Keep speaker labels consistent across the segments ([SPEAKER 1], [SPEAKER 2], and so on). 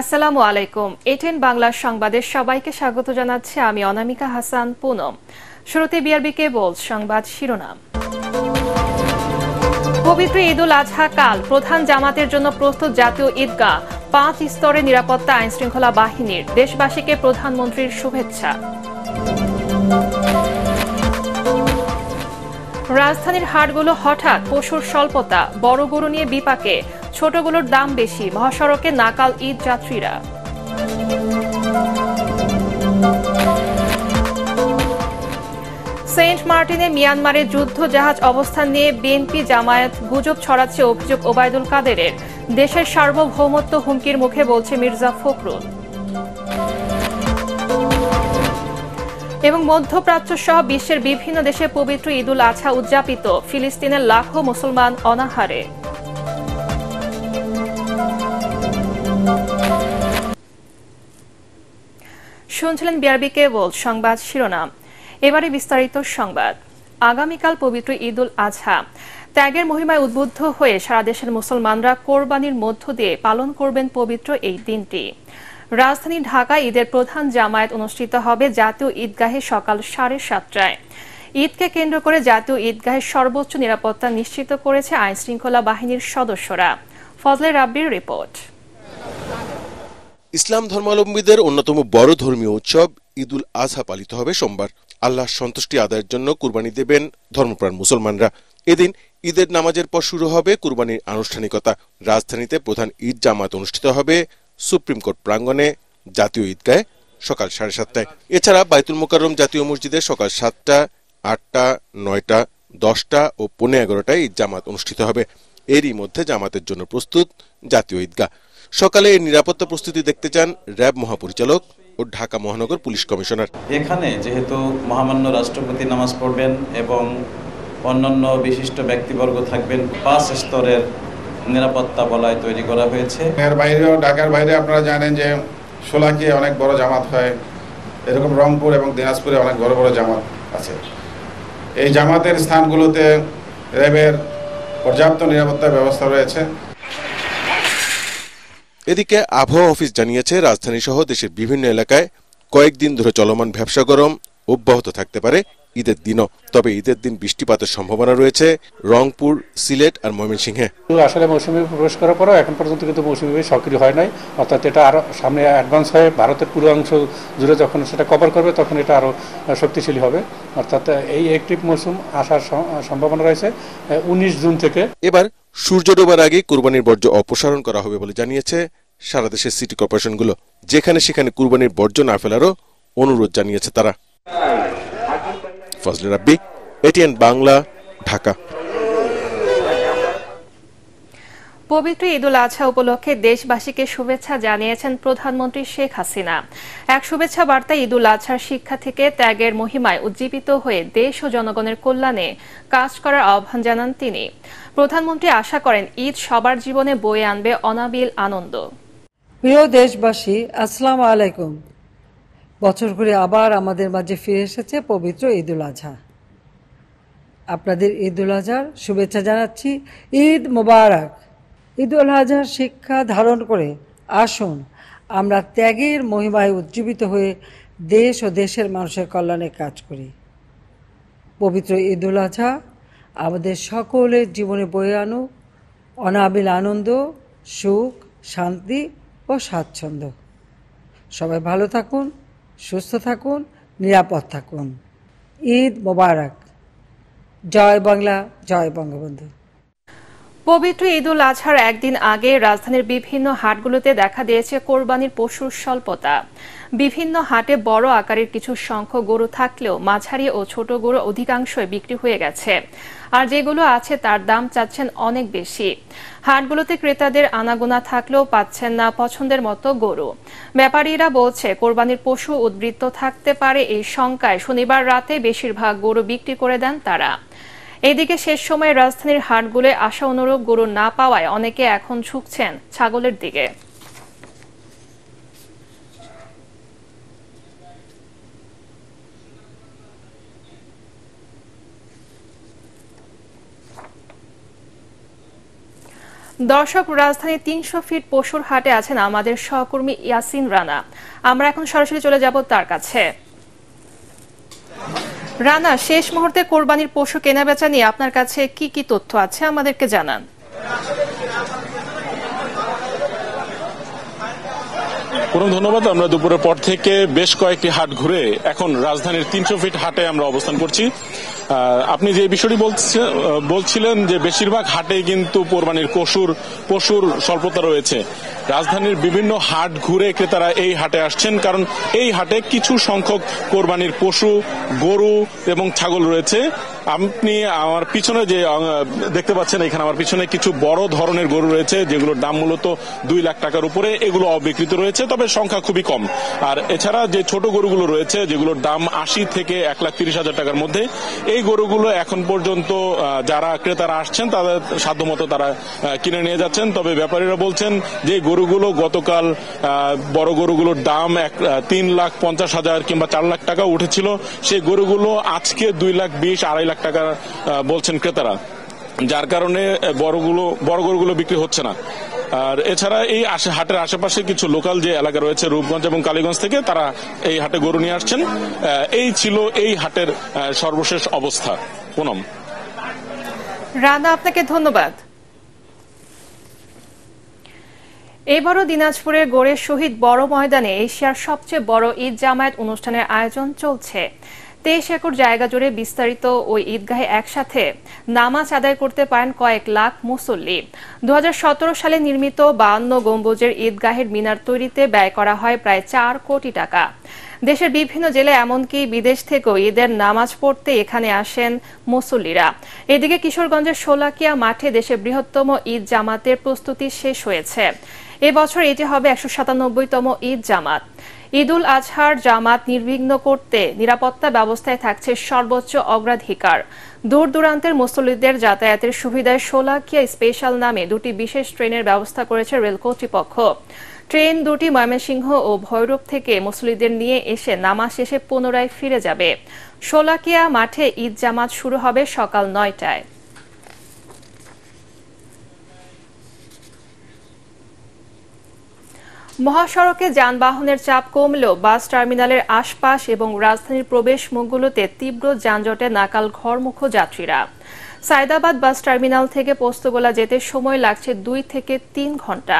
[SPEAKER 1] আসসালামু আলাইকুম এটেন বাংলা সংবাদে সবাইকে স্বাগত জানাচ্ছি আমি অনামিকা হাসান পুনম শুরুতে বিআরবি কেবল সংবাদ শিরোনাম পবিত্র ঈদুল আজহা কাল প্রধান জামাতের জন্য প্রস্তুত জাতীয় ঈদগাহ পাঁচ স্তরে নিরাপত্তা আইনশৃঙ্খলা বাহিনীর দেশবাসীকে প্রধানমন্ত্রীর শুভেচ্ছা রাজধানীর হাটগুলো হঠাৎ পশুর স্বল্পতা বড় গরু নিয়ে বিপাকে ছোটগুলোর দাম বেশি মহাসড়কে নাকাল ঈদ যাত্রীরা সেন্ট মার্টিনে মিয়ানমারের যুদ্ধ জাহাজ অবস্থান নিয়ে বিএনপি জামায়াত গুজব ছড়াচ্ছে অভিযোগ ওবায়দুল কাদেরের দেশের সার্বভৌমত্ব হুমকির মুখে বলছে মির্জা ফখরুল এবং মধ্যপ্রাচ্য সহ বিশ্বের বিভিন্ন দেশে পবিত্র ঈদুল আজহা উদযাপিত ফিলিস্তিনের লাখো মুসলমান অনাহারে শুনছিলেন বিআরবি কেবল সংবাদ শিরোনাম এবারে বিস্তারিত সংবাদ আগামীকাল পবিত্র ঈদ উল আজহা ত্যাগের মহিমায় উদ্বুদ্ধ হয়ে সারা দেশের মুসলমানরা কোরবানির মধ্য দিয়ে পালন করবেন পবিত্র এই দিনটি রাজধানী ঢাকায় ঈদের প্রধান জামায়াত অনুষ্ঠিত হবে জাতীয় ঈদগাহে সকাল সাড়ে সাতটায় ঈদকে কেন্দ্র করে জাতীয় ঈদগাহের সর্বোচ্চ নিরাপত্তা নিশ্চিত করেছে আইনশৃঙ্খলা বাহিনীর সদস্যরা ফজলে রাব্বির রিপোর্ট
[SPEAKER 2] ইসলাম ধর্মাবলম্বীদের অন্যতম বড় ধর্মীয় উৎসব ঈদুল আজহা পালিত হবে সোমবার আল্লাহর সন্তুষ্টি আদায়ের জন্য কুরবানি দেবেন ধর্মপ্রাণ মুসলমানরা এদিন ঈদের নামাজের পর শুরু হবে কুরবানির আনুষ্ঠানিকতা রাজধানীতে প্রধান ঈদ জামাত অনুষ্ঠিত হবে সুপ্রিম কোর্ট প্রাঙ্গণে জাতীয় ঈদগায় সকাল সাড়ে সাতটায় এছাড়া বাইতুল মোকাররম জাতীয় মসজিদে সকাল সাতটা আটটা নয়টা দশটা ও পৌনে এগারোটায় ঈদ জামাত অনুষ্ঠিত হবে এরই মধ্যে জামাতের জন্য প্রস্তুত জাতীয় ঈদগাহ সকালে এর নিরাপত্তা প্রস্তুতি দেখতে চান র্যাব মহাপরিচালক ও ঢাকা মহানগর পুলিশ কমিশনার এখানে যেহেতু মহামান্য রাষ্ট্রপতি নামাজ পড়বেন এবং অন্যান্য বিশিষ্ট ব্যক্তিবর্গ থাকবেন পাঁচ স্তরের নিরাপত্তা বলায় তৈরি করা হয়েছে এর বাইরেও ঢাকার বাইরে আপনারা জানেন যে সোলাকি অনেক বড় জামাত হয় এরকম রংপুর এবং দিনাজপুরে অনেক বড় বড় জামাত আছে এই জামাতের স্থানগুলোতে র্যাবের পর্যাপ্ত নিরাপত্তা ব্যবস্থা রয়েছে এদিকে আবহাওয়া অফিস জানিয়েছে রাজধানীসহ দেশের বিভিন্ন এলাকায় কয়েকদিন ধরে চলমান ব্যবসা গরম অব্যাহত থাকতে পারে ঈদের দিনও তবে ঈদের দিন বৃষ্টিপাতের সম্ভাবনা রয়েছে রংপুর সিলেট আর ময়মনসিংহে
[SPEAKER 3] আসলে মৌসুমি প্রবেশ করার পরেও এখন পর্যন্ত কিন্তু মৌসুমি সক্রিয় হয় নাই অর্থাৎ এটা আরও সামনে অ্যাডভান্স হয়ে ভারতের পূর্বাংশ জুড়ে যখন সেটা কভার করবে তখন এটা আরও শক্তিশালী হবে অর্থাৎ এই একটি মৌসুম আসার সম্ভাবনা রয়েছে উনিশ জুন থেকে এবার সূর্য ডোবার আগে
[SPEAKER 2] কোরবানির বর্জ্য অপসারণ করা হবে বলে জানিয়েছে সারা দেশের সিটি কর্পোরেশনগুলো যেখানে সেখানে কুরবানির বর্জ্য না ফেলারও অনুরোধ জানিয়েছে তারা ফজলে রাব্বি এটিএন বাংলা ঢাকা
[SPEAKER 1] পবিত্র ঈদ উল আজহা উপলক্ষে দেশবাসীকে শুভেচ্ছা জানিয়েছেন প্রধানমন্ত্রী শেখ হাসিনা এক শুভেচ্ছা বার্তা ঈদ উল আজহার শিক্ষা থেকে ত্যাগের মহিমায় উজ্জীবিত হয়ে দেশ ও জনগণের কল্যাণে কাজ করার আহ্বান জানান তিনি প্রধানমন্ত্রী আশা করেন ঈদ সবার জীবনে বয়ে আনবে অনাবিল আনন্দ প্রিয় দেশবাসী আসসালাম আলাইকুম বছর ঘুরে আবার আমাদের মাঝে ফিরে এসেছে পবিত্র ঈদুল আজহা আপনাদের ঈদুল আজহার শুভেচ্ছা জানাচ্ছি ঈদ মোবারক ঈদুল আজহার শিক্ষা ধারণ করে আসুন আমরা ত্যাগের মহিমায় উজ্জীবিত হয়ে দেশ ও দেশের মানুষের কল্যাণে কাজ করি পবিত্র ঈদুল আজহা আমাদের সকলের জীবনে বয়ে আনু অনাবিল আনন্দ সুখ শান্তি ও স্বাচ্ছন্দ্য সবাই
[SPEAKER 4] ভালো থাকুন সুস্থ থাকুন নিরাপদ থাকুন ঈদ মোবারক জয় বাংলা জয় বঙ্গবন্ধু
[SPEAKER 1] পবিত্র ঈদুল আজহার একদিন আগে রাজধানীর বিভিন্ন হাটগুলোতে দেখা দিয়েছে কোরবানির পশুর স্বল্পতা বিভিন্ন হাটে বড় আকারের কিছু সংখ্যক গরু থাকলেও মাঝারি ও ছোট গরু অধিকাংশই বিক্রি হয়ে গেছে আর যেগুলো আছে তার দাম চাচ্ছেন অনেক বেশি হাটগুলোতে ক্রেতাদের আনাগোনা থাকলেও পাচ্ছেন না পছন্দের মতো গরু ব্যাপারীরা বলছে কোরবানির পশু উদ্বৃত্ত থাকতে পারে এই শঙ্কায় শনিবার রাতে বেশিরভাগ গরু বিক্রি করে দেন তারা এদিকে শেষ সময়ে রাজধানীর হাটগুলে আশা অনুরূপ গরু না পাওয়ায় অনেকে এখন ঝুঁকছেন ছাগলের দিকে দর্শক রাজধানী তিনশো ফিট পশুর হাটে আছেন আমাদের সহকর্মী ইয়াসিন রানা আমরা এখন সরাসরি চলে যাব তার কাছে রানা শেষ মুহূর্তে কোরবানির পশু কেনাবেচা নিয়ে আপনার কাছে কি কি তথ্য আছে আমাদেরকে জানান
[SPEAKER 3] কোনো ধন্যবাদ আমরা দুপুরের পর থেকে বেশ কয়েকটি হাট ঘুরে এখন রাজধানীর তিনশো ফিট হাটে আমরা অবস্থান করছি আপনি যে বিষয়টি বলছিলেন যে বেশিরভাগ হাটে কিন্তু কোরবানির পশুর পশুর স্বল্পতা রয়েছে রাজধানীর বিভিন্ন হাট ঘুরে ক্রেতারা এই হাটে আসছেন কারণ এই হাটে কিছু সংখ্যক কোরবানির পশু গরু এবং ছাগল রয়েছে আপনি আমার পিছনে যে দেখতে পাচ্ছেন এখানে আমার পিছনে কিছু বড় ধরনের গরু রয়েছে যেগুলোর দাম মূলত দুই লাখ টাকার উপরে এগুলো অবিকৃত রয়েছে তবে সংখ্যা খুবই কম আর এছাড়া যে ছোট গরুগুলো রয়েছে যেগুলোর দাম আশি থেকে এক লাখ তিরিশ হাজার টাকার মধ্যে এই গরুগুলো এখন পর্যন্ত যারা ক্রেতারা আসছেন তাদের সাধ্যমতো তারা কিনে নিয়ে যাচ্ছেন তবে ব্যাপারীরা বলছেন যে গরুগুলো গতকাল বড় গরুগুলোর দাম এক তিন লাখ পঞ্চাশ হাজার কিংবা চার লাখ টাকা উঠেছিল সেই গরুগুলো আজকে দুই লাখ বিশ আড়াই লাখ টাকা বলছেন ক্রেতারা যার কারণে বড়গুলো বড় গরুগুলো বিক্রি হচ্ছে না আর এছাড়া এই হাটের আশেপাশে কিছু লোকাল যে এলাকা রয়েছে রূপগঞ্জ এবং কালীগঞ্জ থেকে তারা এই হাটে গরু নিয়ে আসছেন এই ছিল এই হাটের সর্বশেষ অবস্থা পুনম
[SPEAKER 1] রানা আপনাকে ধন্যবাদ এবারও দিনাজপুরের গোড়ের শহীদ বড় ময়দানে এশিয়ার সবচেয়ে বড় ঈদ জামায়াত অনুষ্ঠানের আয়োজন চলছে তেইশ একর জায়গা জুড়ে বিস্তারিত ওই ঈদগাহে একসাথে নামাজ আদায় করতে পারেন কয়েক লাখ মুসল্লি দু সালে নির্মিত বায়ান্ন গম্বুজের ঈদগাহের মিনার তৈরিতে ব্যয় করা হয় প্রায় চার কোটি টাকা দেশের বিভিন্ন জেলায় এমনকি বিদেশ থেকেও ঈদের নামাজ পড়তে এখানে আসেন মুসল্লিরা এদিকে কিশোরগঞ্জের শোলাকিয়া মাঠে দেশের বৃহত্তম ঈদ জামাতের প্রস্তুতি শেষ হয়েছে এবছর এটি হবে একশো সাতানব্বইতম ঈদ জামাত ঈদুল আজহার জামাত নির্বিঘ্ন করতে নিরাপত্তা ব্যবস্থায় থাকছে সর্বোচ্চ অগ্রাধিকার দূর দূরান্তের মুসল্লিদের যাতায়াতের সুবিধায় শোলাকিয়া স্পেশাল নামে দুটি বিশেষ ট্রেনের ব্যবস্থা করেছে রেল কর্তৃপক্ষ ট্রেন দুটি ময়মনসিংহ ও ভৈরব থেকে মুসল্লিদের নিয়ে এসে নামাজ শেষে পুনরায় ফিরে যাবে শোলাকিয়া মাঠে ঈদ জামাত শুরু হবে সকাল নয়টায় মহাসড়কে যানবাহনের চাপ কমলেও বাস টার্মিনালের আশপাশ এবং রাজধানীর প্রবেশ মুখগুলোতে তীব্র যানজটে নাকাল ঘরমুখ যাত্রীরা সায়দাবাদ বাস টার্মিনাল থেকে পোস্তগোলা যেতে সময় লাগছে দুই থেকে তিন ঘন্টা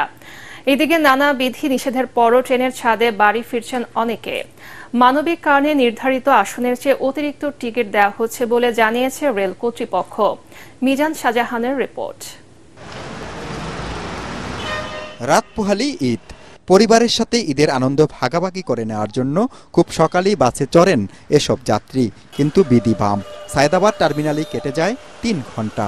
[SPEAKER 1] এদিকে নানা বিধি নিষেধের পরও ট্রেনের ছাদে বাড়ি ফিরছেন অনেকে মানবিক কারণে নির্ধারিত আসনের চেয়ে অতিরিক্ত টিকিট দেওয়া হচ্ছে বলে জানিয়েছে রেল কর্তৃপক্ষ মিজান শাহজাহানের রিপোর্ট
[SPEAKER 4] রাত পোহালি ঈদ পরিবারের সাথে ঈদের আনন্দ ভাগাভাগি করে নেওয়ার জন্য খুব সকালেই বাসে চড়েন এসব যাত্রী কিন্তু বিধি বাম সায়দাবাদ টার্মিনালে কেটে যায় তিন ঘন্টা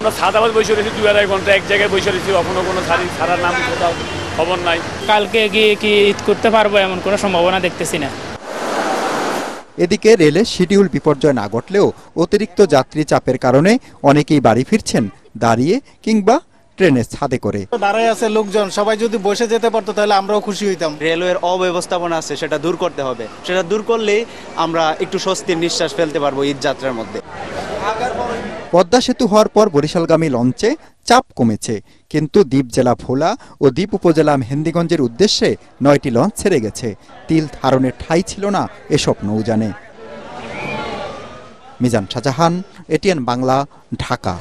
[SPEAKER 3] আমরা সাদাবাদ বসে রয়েছি দু আড়াই ঘন্টা এক জায়গায় বসে রয়েছি কখনো কোনো শাড়ি সারার নাম কোথাও খবর নাই কালকে গিয়ে কি ঈদ করতে পারবো এমন কোনো সম্ভাবনা দেখতেছি না
[SPEAKER 4] এদিকে রেলে শিডিউল বিপর্যয় না ঘটলেও অতিরিক্ত যাত্রী চাপের কারণে অনেকেই বাড়ি ফিরছেন দাঁড়িয়ে কিংবা ট্রেনের ছাদে করে দাঁড়ায় আছে লোকজন সবাই যদি বসে যেতে পারতো তাহলে আমরাও খুশি হইতাম রেলওয়ের অব্যবস্থাপনা আছে সেটা দূর করতে হবে সেটা দূর করলেই আমরা একটু স্বস্তির নিঃশ্বাস ফেলতে পারবো ঈদ যাত্রার মধ্যে পদ্মা সেতু হওয়ার পর বরিশালগামী লঞ্চে চাপ কমেছে কিন্তু দ্বীপ জেলা ভোলা ও দ্বীপ উপজেলা মেহেন্দিগঞ্জের উদ্দেশ্যে নয়টি লঞ্চ ছেড়ে গেছে তিল ধারণের ঠাঁই ছিল না এসব নৌজানে মিজান শাহজাহান এটিএন বাংলা ঢাকা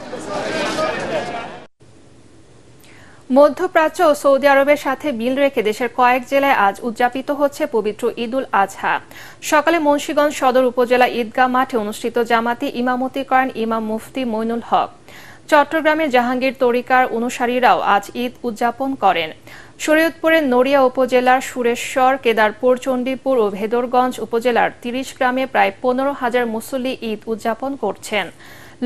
[SPEAKER 1] মধ্যপ্রাচ্য ও সৌদি আরবের সাথে মিল রেখে দেশের কয়েক জেলায় আজ উদযাপিত হচ্ছে পবিত্র ঈদ উল আজহা সকালে মুন্সীগঞ্জ সদর উপজেলা ঈদগাহ মাঠে অনুষ্ঠিত জামাতি ইমামতি করেন ইমাম মুফতি মইনুল হক চট্টগ্রামের জাহাঙ্গীর তরিকার অনুসারীরাও আজ ঈদ উদযাপন করেন শরীয়তপুরের নড়িয়া উপজেলার সুরেশ্বর কেদারপুর চণ্ডীপুর ও ভেদরগঞ্জ উপজেলার তিরিশ গ্রামে প্রায় পনেরো হাজার মুসল্লি ঈদ উদযাপন করছেন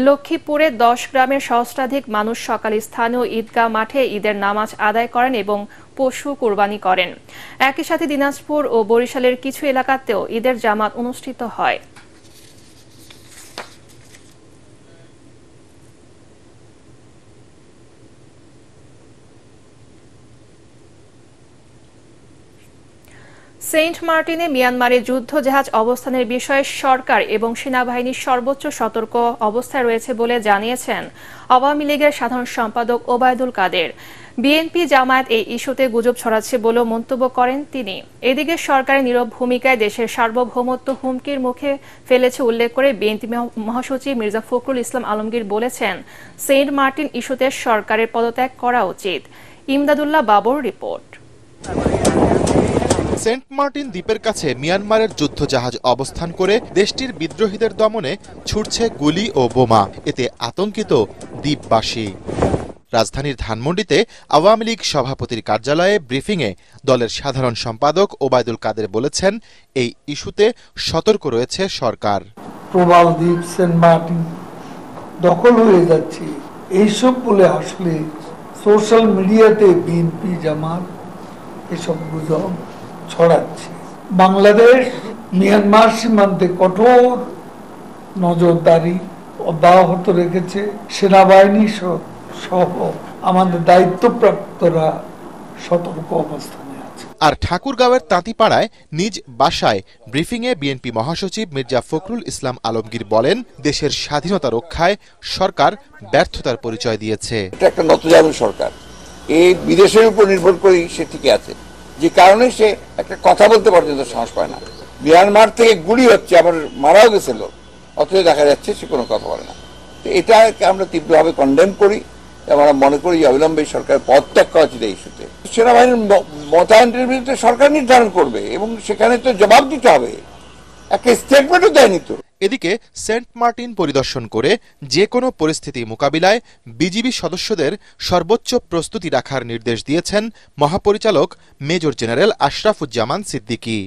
[SPEAKER 1] লক্ষ্মীপুরে দশ গ্রামের সহস্রাধিক মানুষ সকালে স্থানীয় ঈদগাহ মাঠে ঈদের নামাজ আদায় করেন এবং পশু কোরবানি করেন একই সাথে দিনাজপুর ও বরিশালের কিছু এলাকাতেও ঈদের জামাত অনুষ্ঠিত হয় সেন্ট মার্টিনে মিয়ানমারে যুদ্ধ জাহাজ অবস্থানের বিষয়ে সরকার এবং সেনাবাহিনীর সর্বোচ্চ সতর্ক অবস্থায় রয়েছে বলে জানিয়েছেন আওয়ামী লীগের সাধারণ সম্পাদক ওবায়দুল কাদের বিএনপি জামায়াত এই ইস্যুতে গুজব ছড়াচ্ছে বলেও মন্তব্য করেন তিনি এদিকে সরকারের নীরব ভূমিকায় দেশের সার্বভৌমত্ব হুমকির মুখে ফেলেছে উল্লেখ করে বিএনপি মহাসচিব মির্জা ফখরুল ইসলাম আলমগীর বলেছেন সেন্ট মার্টিন ইস্যুতে সরকারের পদত্যাগ করা উচিত Imdadullah Babar report
[SPEAKER 5] Saint Martin দ্বীপের কাছে মিয়ানমারের যুদ্ধজাহাজ অবস্থান করে দেশটির বিদ্রোহীদের দমনে ছুটছে গুলি ও বোমা এতে আতঙ্কিত দ্বীপবাসী রাজধানীর ধানমন্ডিতে আওয়ামী লীগ সভাপতির কার্যালয়ে ব্রিফিংয়ে দলের সাধারণ সম্পাদক ওবায়দুল কাদের বলেছেন এই ইস্যুতে সতর্ক রয়েছে সরকার
[SPEAKER 4] প্রবাল দ্বীপ সেন্ট মার্টিন দখল হয়ে যাচ্ছে এইসব বলে আসলে সোশ্যাল মিডিয়াতে বিএনপি জামাত এসব গুজব ছড়াচ্ছে বাংলাদেশ মিয়ানমার সীমান্তে কঠোর নজরদারি অব্যাহত রেখেছে সেনাবাহিনী সহ আমাদের দায়িত্বপ্রাপ্তরা সতর্ক অবস্থানে আর ঠাকুরগাঁওয়ের
[SPEAKER 5] তাঁতিপাড়ায় নিজ বাসায় ব্রিফিংয়ে বিএনপি মহাসচিব মির্জা ফখরুল ইসলাম আলমগীর বলেন দেশের স্বাধীনতা রক্ষায় সরকার ব্যর্থতার পরিচয় দিয়েছে এটা
[SPEAKER 4] একটা
[SPEAKER 6] নতজানু সরকার এই বিদেশের উপর নির্ভর করেই সে ঠিকই আছে যে কারণে সে একটা কথা বলতে পর্যন্ত সাহস পায় না মিয়ানমার থেকে গুলি হচ্ছে আবার মারাও গেছে লোক অথচ দেখা যাচ্ছে সে কোনো কথা বলে না তো এটাকে আমরা তীব্রভাবে কন্ডেম করি আমরা মনে করি অবিলম্বে সরকার পদ ত্যাগ করা উচিত এই ইস্যুতে সেনাবাহিনীর মতায়নটির বিরুদ্ধে সরকার নির্ধারণ করবে এবং সেখানে তো জবাব দিতে হবে একটা স্টেটমেন্টও দেয়নি তো এদিকে
[SPEAKER 5] সেন্ট মার্টিন পরিদর্শন করে যে কোনো পরিস্থিতি মোকাবিলায় বিজিবি সদস্যদের সর্বোচ্চ প্রস্তুতি রাখার নির্দেশ দিয়েছেন মহাপরিচালক মেজর জেনারেল আশরাফুজ্জামান সিদ্দিকি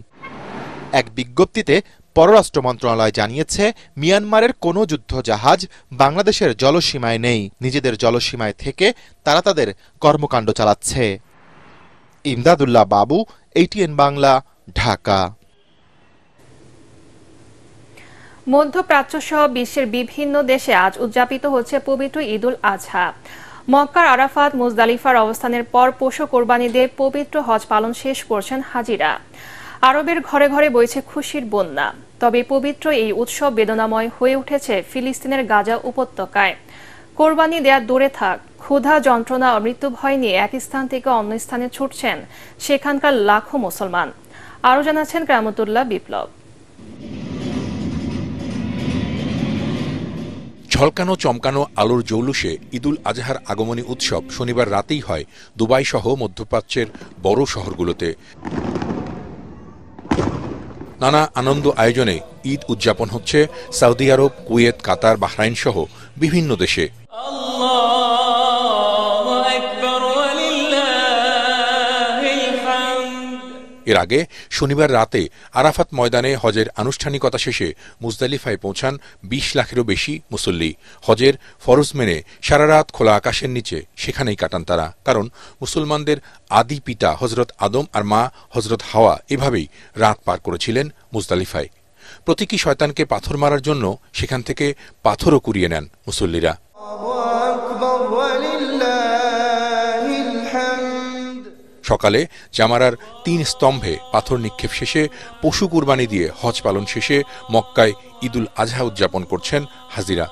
[SPEAKER 5] এক বিজ্ঞপ্তিতে পররাষ্ট্র মন্ত্রণালয় জানিয়েছে মিয়ানমারের কোনো যুদ্ধ জাহাজ বাংলাদেশের জলসীমায় নেই নিজেদের জলসীমায় থেকে তারা তাদের কর্মকাণ্ড চালাচ্ছে ইমদাদুল্লাহ বাবু এটিএন বাংলা ঢাকা
[SPEAKER 1] মধ্যপ্রাচ্য সহ বিশ্বের বিভিন্ন দেশে আজ উদযাপিত হচ্ছে পবিত্র ঈদুল আজহা মক্কার আরাফাত মুজদালিফার অবস্থানের পর পশু কোরবানি দিয়ে পবিত্র হজ পালন শেষ করছেন হাজিরা আরবের ঘরে ঘরে বইছে খুশির বন্যা তবে পবিত্র এই উৎসব বেদনাময় হয়ে উঠেছে ফিলিস্তিনের গাজা উপত্যকায় কোরবানি দেয়া দূরে থাক ক্ষুধা যন্ত্রণা মৃত্যু ভয় নিয়ে এক স্থান থেকে অন্য স্থানে ছুটছেন সেখানকার লাখো মুসলমান আরও জানাচ্ছেন গ্রামতুল্লাহ বিপ্লব
[SPEAKER 6] ঝলকানো চমকানো আলোর জৌলুসে ঈদুল আজহার আগমনী উৎসব শনিবার রাতেই হয় দুবাই সহ মধ্যপ্রাচ্যের বড় শহরগুলোতে নানা আনন্দ আয়োজনে ঈদ উদযাপন হচ্ছে Saudi Arab Kuwait Qatar Bahrain সহ বিভিন্ন দেশে এর আগে শনিবার রাতে আরাফাত ময়দানে হজের আনুষ্ঠানিকতা শেষে মুজদালিফায় পৌঁছান বিশ লাখেরও বেশি মুসল্লি হজের ফরজ মেনে সারা রাত খোলা আকাশের নিচে সেখানেই কাটান তারা কারণ মুসলমানদের আদি পিতা হজরত আদম আর মা হজরত হাওয়া এভাবেই রাত পার করেছিলেন মুজদালিফায় প্রতীকী শয়তানকে পাথর মারার জন্য সেখান থেকে পাথরও কুড়িয়ে নেন মুসল্লিরা সকালে জামারার তিন স্তম্ভে পাথর নিক্ষেপ শেষে পশু কুরবানি দিয়ে হজ পালন শেষে মক্কায় ঈদুল আজহা উদযাপন করছেন হাজিরা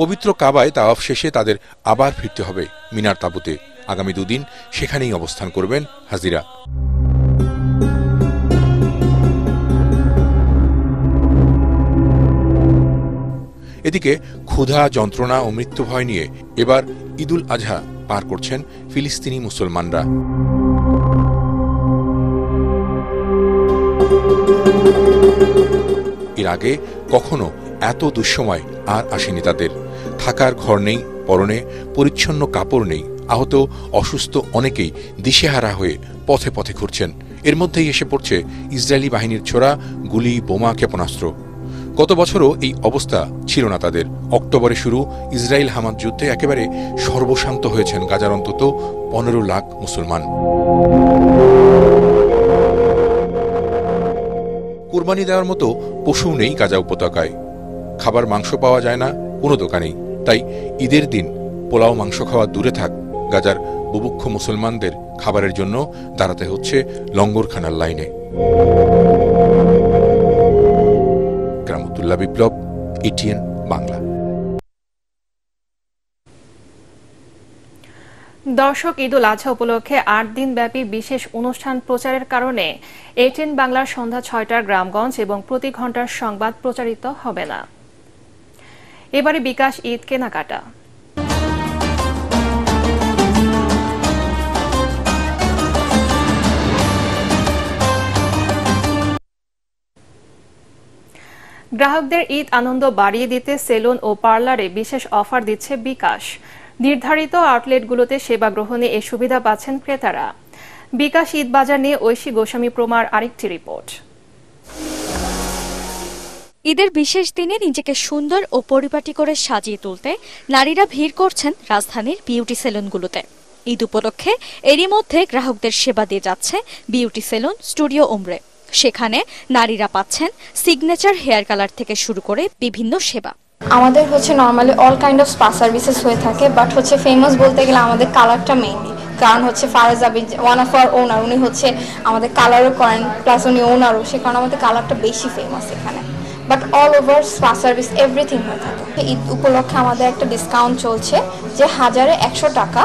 [SPEAKER 6] পবিত্র কাবায় তাওয়াফ শেষে তাদের আবার ফিরতে হবে মিনার তাবুতে আগামী দুদিন সেখানেই অবস্থান করবেন হাজিরা এদিকে ক্ষুধা যন্ত্রণা ও মৃত্যু ভয় নিয়ে এবার ঈদুল আজহা পার করছেন ফিলিস্তিনি মুসলমানরা আগে কখনো এত দুঃসময় আর আসেনি তাদের থাকার ঘর নেই পরনে পরিচ্ছন্ন কাপড় নেই আহত অসুস্থ অনেকেই দিশেহারা হয়ে পথে পথে ঘুরছেন এর মধ্যেই এসে পড়ছে ইসরায়েলি বাহিনীর ছোড়া গুলি বোমা ক্ষেপণাস্ত্র গত বছরও এই অবস্থা ছিল না তাদের অক্টোবরে শুরু ইসরায়েল হামাদ যুদ্ধে একেবারে সর্বশান্ত হয়েছেন গাজার অন্তত পনেরো লাখ মুসলমান কোরবানি দেওয়ার মতো পশু নেই গাজা উপত্যকায় খাবার মাংস পাওয়া যায় না কোনো দোকানেই তাই ঈদের দিন পোলাও মাংস খাওয়া দূরে থাক গাজার বুভুক্ষ মুসলমানদের খাবারের জন্য দাঁড়াতে হচ্ছে লঙ্গরখানার লাইনে গ্রামতুল্লাহ বিপ্লব এটিএন বাংলা
[SPEAKER 1] দর্শক উল আজহা উপলক্ষে আট দিনব্যাপী বিশেষ অনুষ্ঠান প্রচারের কারণে এটিন বাংলার সন্ধ্যা ছয়টার গ্রামগঞ্জ এবং প্রতি ঘন্টার সংবাদ প্রচারিত হবে না এবারে বিকাশ ঈদ কেনাকাটা গ্রাহকদের ঈদ আনন্দ বাড়িয়ে দিতে সেলুন ও পার্লারে বিশেষ অফার দিচ্ছে বিকাশ নির্ধারিত আউটলেটগুলোতে সেবা গ্রহণে এ সুবিধা পাচ্ছেন ক্রেতারা বিকাশ ঈদবাজার নিয়ে ঐশী গোস্বামী প্রমার আরেকটি রিপোর্ট ঈদের বিশেষ দিনে নিজেকে
[SPEAKER 7] সুন্দর ও পরিপাটি করে সাজিয়ে তুলতে নারীরা ভিড় করছেন রাজধানীর বিউটি সেলুনগুলোতে ঈদ উপলক্ষে এরই মধ্যে গ্রাহকদের সেবা দিয়ে যাচ্ছে বিউটি সেলুন স্টুডিও ওমরে সেখানে নারীরা পাচ্ছেন সিগনেচার হেয়ার কালার থেকে শুরু করে বিভিন্ন সেবা আমাদের হচ্ছে normally all kind of spa services হয়ে থাকে বাট হচ্ছে ফেমাস বলতে গেলে আমাদের কালারটা মেইনলি কারণ হচ্ছে Faraz Abid one of our owner উনি হচ্ছে আমাদের কালারও করেন প্লাস উনি ওনারও সে কারণে আমাদের কালারটা বেশি ফেমাস এখানে but all over spa service everything হয়ে থাকে ঈদ উপলক্ষে আমাদের একটা ডিসকাউন্ট চলছে যে হাজারে একশো টাকা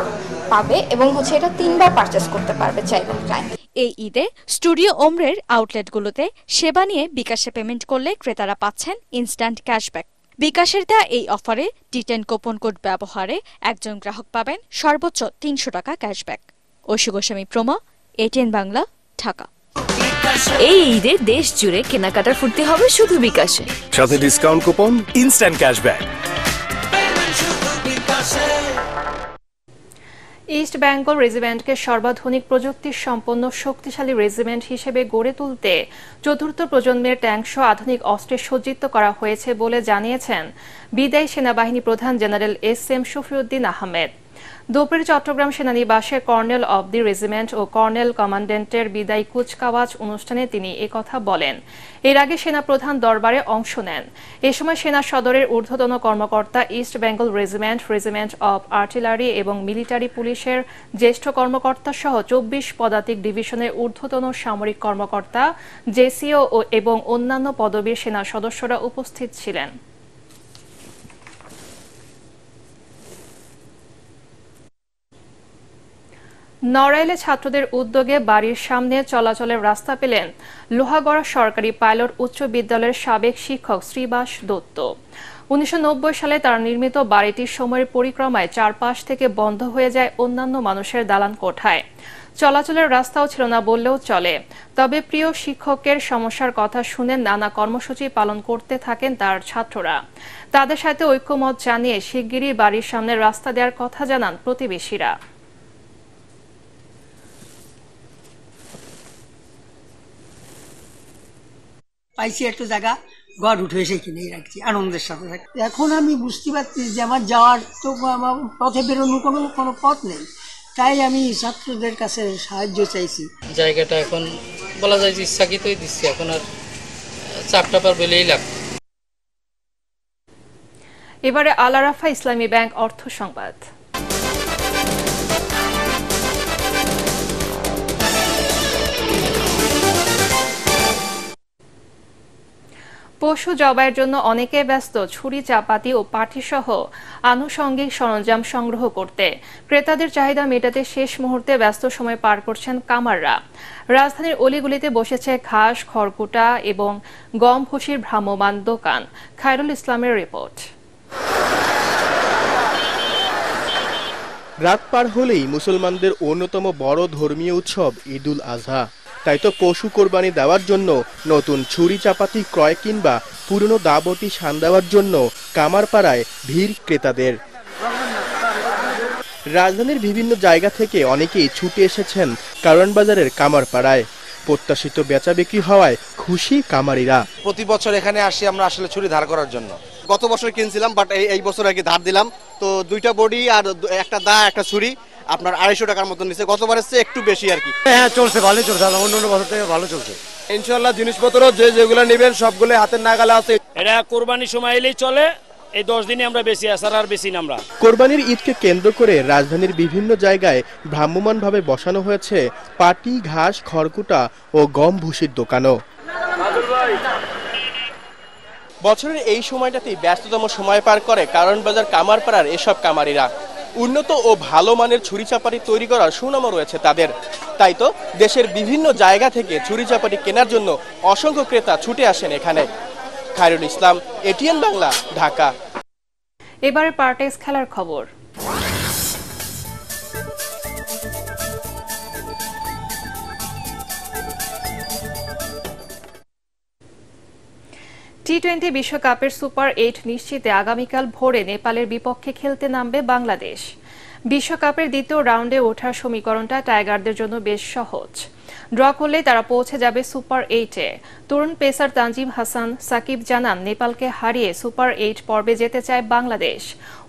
[SPEAKER 7] পাবে এবং হচ্ছে এটা তিনবার পারচেস করতে পারবে চাইবেন ক্লায়েন্ট এই ঈদে স্টুডিও ওমরের আউটলেটগুলোতে সেবা নিয়ে বিকাশে পেমেন্ট করলে ক্রেতারা পাচ্ছেন ইনস্ট্যান্ট ক্যাশব্যাক বিকাশের দেয়া এই অফারে টেন কোপন কোড ব্যবহারে একজন গ্রাহক পাবেন সর্বোচ্চ তিনশো টাকা cashback Aishi Goswami promo ATN Bangla Dhaka
[SPEAKER 1] এই ঈদে দেশ জুড়ে কেনাকাটার ফুর্তি হবে শুধু বিকাশে
[SPEAKER 7] সাথে discount coupon
[SPEAKER 5] instant cashback
[SPEAKER 1] East Bengal রেজিমেন্টকে সর্বাধুনিক প্রযুক্তি সম্পন্ন শক্তিশালী রেজিমেন্ট হিসেবে গড়ে তুলতে চতুর্থ প্রজন্মের ট্যাঙ্কসহ আধুনিক অস্ত্রে সজ্জিত করা হয়েছে বলে জানিয়েছেন বিদায়ী সেনাবাহিনী প্রধান general S M Shafiuddin Ahmed দুপুরে চট্টগ্রাম সেনানিবাসে কর্নেল অব দি রেজিমেন্ট ও কর্নেল কমান্ডেন্টের বিদায় কুচকাওয়াজ অনুষ্ঠানে তিনি একথা বলেন এর আগে সেনা প্রধান দরবারে অংশ নেন এ সময় সেনা সদরের ঊর্ধ্বতন কর্মকর্তা East Bengal regiment regiment of artillery এবং মিলিটারি পুলিশের জ্যেষ্ঠ কর্মকর্তা সহ চব্বিশ পদাতিক ডিভিশনের ঊর্ধ্বতন সামরিক কর্মকর্তা জেসিও এবং অন্যান্য পদবীর সেনা সদস্যরা উপস্থিত ছিলেন নড়াইলে ছাত্রদের উদ্যোগে বাড়ির সামনে চলাচলের রাস্তা পেলেন লোহাগড়া সরকারি পাইলট উচ্চ বিদ্যালয়ের সাবেক শিক্ষক শ্রীবাস দত্ত উনিশশো সালে তারা নির্মিত বাড়িটির সময়ের পরিক্রমায় চারপাশ থেকে বন্ধ হয়ে যায় অন্যান্য মানুষের দালান কোঠায় চলাচলের রাস্তাও ছিল না বললেও চলে তবে প্রিয় শিক্ষকের সমস্যার কথা শুনে নানা কর্মসূচি পালন করতে থাকেন তার ছাত্ররা তাদের সাথে ঐক্যমত জানিয়ে শিগগিরই বাড়ির সামনে রাস্তা দেওয়ার কথা জানান প্রতিবেশীরা পাইছি একটা জায়গা গড় উঠে এসে কিনেই রাখছি আনন্দের সাথে এখন আমি বুঝতে পারছি যে আমার যাওয়ার তো আমার পথে বেরোনোর কোনো কোনো পথ নেই তাই আমি ছাত্রদের কাছে সাহায্য চাইছি
[SPEAKER 4] জায়গাটা এখন বলা যায় যে
[SPEAKER 1] ইচ্ছাকৃতই দিচ্ছি এখন আর
[SPEAKER 4] চাপটা পার বেলেই লাগবে
[SPEAKER 1] এবারে আলারাফা ইসলামী ব্যাংক অর্থ সংবাদ পশু জবাইয়ের জন্য অনেকে ব্যস্ত ছুরি চাপাতি ও পাঠিসহ আনুষঙ্গিক সরঞ্জাম সংগ্রহ করতে ক্রেতাদের চাহিদা মেটাতে শেষ মুহূর্তে ব্যস্ত সময় পার করছেন কামাররা রাজধানীর অলিগুলিতে বসেছে ঘাস খড়কুটা এবং গম ভুষির ভ্রাম্যমান দোকান খায়রুল ইসলামের রিপোর্ট
[SPEAKER 7] রাত পার হলেই মুসলমানদের অন্যতম বড় ধর্মীয় উৎসব ঈদুল আজহা তাই তো পশু কোরবানি দেওয়ার জন্য নতুন ছুরি চাপাতি ক্রয় কিংবা পুরনো দাবতি সান দেওয়ার জন্য কামারপাড়ায় ভিড় ক্রেতাদের রাজধানীর বিভিন্ন জায়গা থেকে অনেকেই ছুটে এসেছেন কারণ বাজারের কামারপাড়ায় প্রত্যাশিত বেচা বিক্রি হওয়ায় খুশি কামারিরা
[SPEAKER 4] প্রতি বছর এখানে আসি আমরা আসলে ছুরি ধার করার জন্য গত বছর কিনছিলাম বাট এই বছর আর কি ধার দিলাম তো দুইটা বডি আর একটা দা একটা ছুরি আপনার আড়াইশো টাকার মতো নিচ্ছে গতবারের চেয়ে একটু বেশি আর কি
[SPEAKER 1] হ্যাঁ চলছে ভালো চলছে অন্য অন্য বছর থেকে ভালো চলছে
[SPEAKER 4] ইনশাল্লাহ জিনিসপত্র যে
[SPEAKER 7] যেগুলো নেবেন সবগুলো হাতের নাগালে আছে এটা কোরবানির সময় এলেই চলে
[SPEAKER 1] এই দশ দিনে আমরা বেশি আসার আর বেশি আমরা
[SPEAKER 7] কোরবানির ঈদকে কেন্দ্র করে রাজধানীর বিভিন্ন জায়গায় ভ্রাম্যমানভাবে বসানো হয়েছে পাটি ঘাস খড়কুটা ও গম ভুষির দোকানও বছরের এই সময়টাতেই ব্যস্ততম সময় পার করে কারণ বাজার কামারপাড়ার এসব কামারিরা উন্নত ও ভালো মানের ছুরি চাপাটি তৈরি করার সুনামও রয়েছে তাদের তাই তো দেশের বিভিন্ন জায়গা থেকে ছুরি চাপাটি কেনার জন্য অসংখ্য ক্রেতা ছুটে আসেন এখানে খায়রুল ইসলাম এটিএন বাংলা ঢাকা
[SPEAKER 1] এবারে পার্টেস খেলার খবর টি টোয়েন্টি বিশ্বকাপের সুপার এইট নিশ্চিতে আগামীকাল ভোরে নেপালের বিপক্ষে খেলতে নামবে বাংলাদেশ বিশ্বকাপের দ্বিতীয় রাউন্ডে ওঠার সমীকরণটা টাইগারদের জন্য বেশ সহজ ড্র করলে তারা পৌঁছে যাবে সুপার এইটে তরুণ পেসার তানজিম হাসান সাকিব জানান নেপালকে হারিয়ে সুপার এইট পর্বে যেতে চায় বাংলাদেশ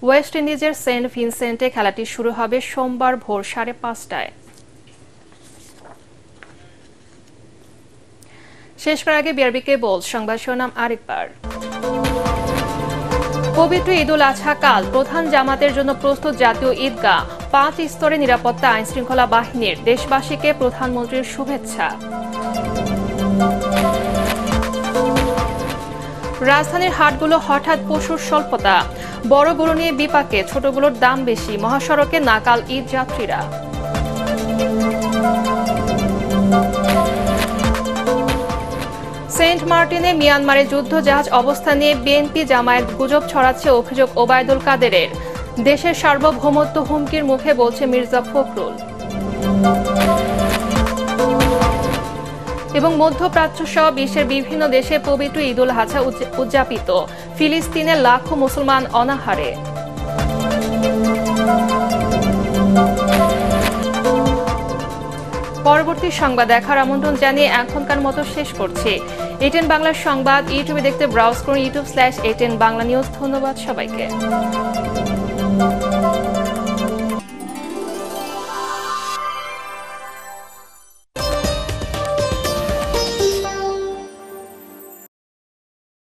[SPEAKER 1] ওয়েস্ট ইন্ডিজের সেন্ট ভিনসেন্টে খেলাটি শুরু হবে সোমবার ভোর সাড়ে পাঁচটায় শেষ করার আগে বিআরবি কেবল সংবাদ শোনাম আরেকবার পবিত্র ঈদুল আজহা কাল প্রধান জামাতের জন্য প্রস্তুত জাতীয় ঈদগাহ পাঁচ স্তরে নিরাপত্তা আইন শৃঙ্খলা বাহিনীর দেশবাসীকে প্রধানমন্ত্রীর শুভেচ্ছা রাজধানীর হাটগুলো হঠাৎ পশুর স্বল্পতা বড় গরু নিয়ে বিপাকে ছোটগুলোর দাম বেশি মহাসড়কে নাকাল ঈদ যাত্রীরা সেন্ট মার্টিনে মিয়ানমারে যুদ্ধজাহাজ অবস্থান নিয়ে বিএনপি জামায়াত গুজব ছড়াচ্ছে অভিযোগ ওবায়দুল কাদেরের দেশের সার্বভৌমত্ব হুমকির মুখে বলছে মির্জা ফখরুল এবং মধ্যপ্রাচ্য সহ বিশ্বের বিভিন্ন দেশে পবিত্র ঈদুল হাছা উদযাপিত ফিলিস্তিনে লাখো মুসলমান অনাহারে পরবর্তী সংবাদ দেখার আমন্ত্রণ জানিয়ে এখনকার মতো শেষ করছি এটেন বাংলা সংবাদ ইউটিউবে দেখতে ব্রাউজ করুন YouTube slash ATN Bangla news ধন্যবাদ সবাইকে